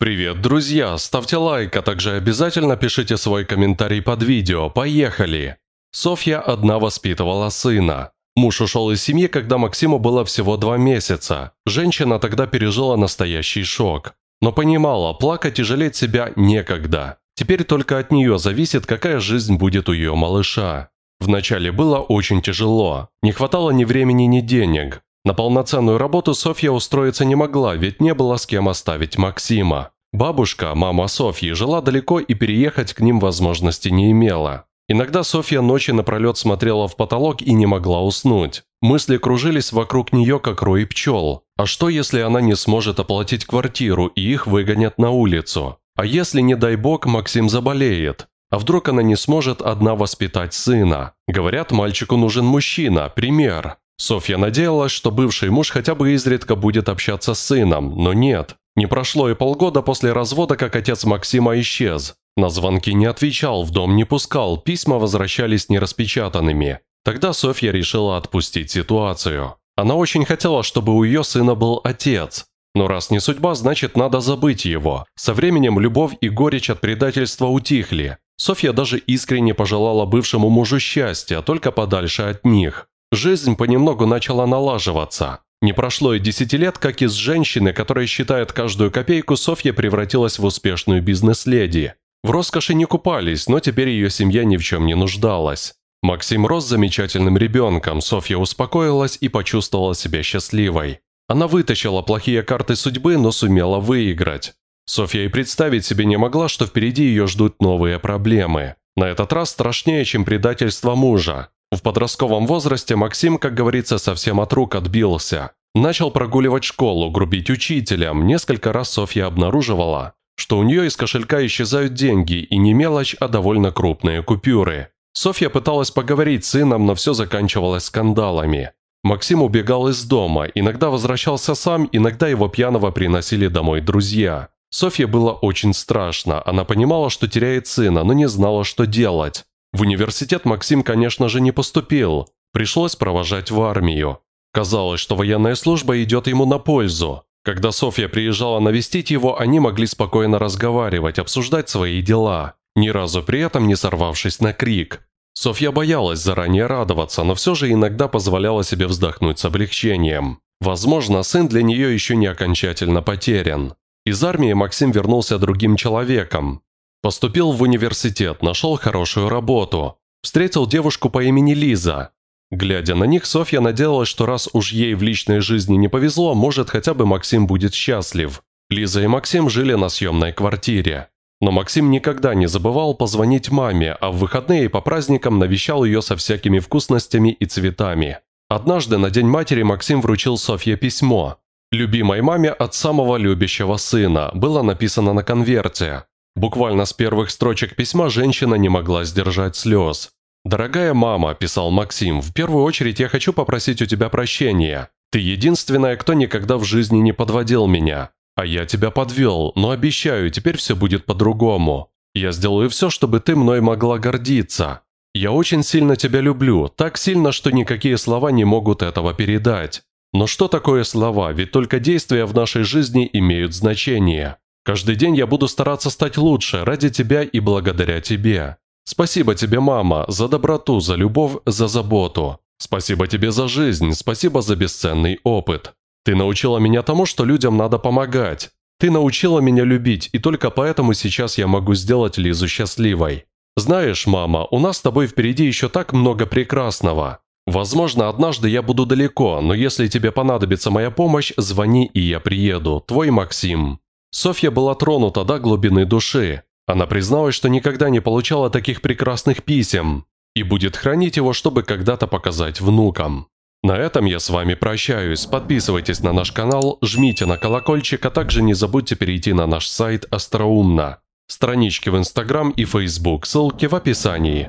Привет, друзья! Ставьте лайк, а также обязательно пишите свой комментарий под видео. Поехали! Софья одна воспитывала сына. Муж ушел из семьи, когда Максиму было всего два месяца. Женщина тогда пережила настоящий шок. Но понимала, плакать и жалеть себя некогда. Теперь только от нее зависит, какая жизнь будет у ее малыша. Вначале было очень тяжело. Не хватало ни времени, ни денег. На полноценную работу Софья устроиться не могла, ведь не было с кем оставить Максима. Бабушка, мама Софьи, жила далеко и переехать к ним возможности не имела. Иногда Софья ночи напролет смотрела в потолок и не могла уснуть. Мысли кружились вокруг нее, как рой пчел. А что, если она не сможет оплатить квартиру и их выгонят на улицу? А если, не дай бог, Максим заболеет? А вдруг она не сможет одна воспитать сына? Говорят, мальчику нужен мужчина, пример. Софья надеялась, что бывший муж хотя бы изредка будет общаться с сыном, но нет. Не прошло и полгода после развода, как отец Максима исчез. На звонки не отвечал, в дом не пускал, письма возвращались нераспечатанными. Тогда Софья решила отпустить ситуацию. Она очень хотела, чтобы у ее сына был отец. Но раз не судьба, значит надо забыть его. Со временем любовь и горечь от предательства утихли. Софья даже искренне пожелала бывшему мужу счастья, только подальше от них. Жизнь понемногу начала налаживаться. Не прошло и десяти лет, как из женщины, которая считает каждую копейку, Софья превратилась в успешную бизнес-леди. В роскоши не купались, но теперь ее семья ни в чем не нуждалась. Максим рос замечательным ребенком, Софья успокоилась и почувствовала себя счастливой. Она вытащила плохие карты судьбы, но сумела выиграть. Софья и представить себе не могла, что впереди ее ждут новые проблемы. На этот раз страшнее, чем предательство мужа. В подростковом возрасте Максим, как говорится, совсем от рук отбился. Начал прогуливать школу, грубить учителям. Несколько раз Софья обнаруживала, что у нее из кошелька исчезают деньги, и не мелочь, а довольно крупные купюры. Софья пыталась поговорить с сыном, но все заканчивалось скандалами. Максим убегал из дома, иногда возвращался сам, иногда его пьяного приносили домой друзья. Софье было очень страшно, она понимала, что теряет сына, но не знала, что делать. В университет Максим, конечно же, не поступил. Пришлось провожать в армию. Казалось, что военная служба идет ему на пользу. Когда Софья приезжала навестить его, они могли спокойно разговаривать, обсуждать свои дела, ни разу при этом не сорвавшись на крик. Софья боялась заранее радоваться, но все же иногда позволяла себе вздохнуть с облегчением. Возможно, сын для нее еще не окончательно потерян. Из армии Максим вернулся другим человеком, Поступил в университет, нашел хорошую работу. Встретил девушку по имени Лиза. Глядя на них, Софья надеялась, что раз уж ей в личной жизни не повезло, может, хотя бы Максим будет счастлив. Лиза и Максим жили на съемной квартире. Но Максим никогда не забывал позвонить маме, а в выходные и по праздникам навещал ее со всякими вкусностями и цветами. Однажды на День матери Максим вручил Софье письмо. «Любимой маме от самого любящего сына» было написано на конверте. Буквально с первых строчек письма женщина не могла сдержать слез. «Дорогая мама», – писал Максим, – «в первую очередь я хочу попросить у тебя прощения. Ты единственная, кто никогда в жизни не подводил меня. А я тебя подвел, но обещаю, теперь все будет по-другому. Я сделаю все, чтобы ты мной могла гордиться. Я очень сильно тебя люблю, так сильно, что никакие слова не могут этого передать. Но что такое слова, ведь только действия в нашей жизни имеют значение. Каждый день я буду стараться стать лучше ради тебя и благодаря тебе. Спасибо тебе, мама, за доброту, за любовь, за заботу. Спасибо тебе за жизнь, спасибо за бесценный опыт. Ты научила меня тому, что людям надо помогать. Ты научила меня любить, и только поэтому сейчас я могу сделать Лизу счастливой. Знаешь, мама, у нас с тобой впереди еще так много прекрасного. Возможно, однажды я буду далеко, но если тебе понадобится моя помощь, звони, и я приеду. Твой Максим. Софья была тронута до глубины души. Она призналась, что никогда не получала таких прекрасных писем и будет хранить его, чтобы когда-то показать внукам. На этом я с вами прощаюсь. Подписывайтесь на наш канал, жмите на колокольчик, а также не забудьте перейти на наш сайт Остроумно. Странички в Инстаграм и Фейсбук, ссылки в описании.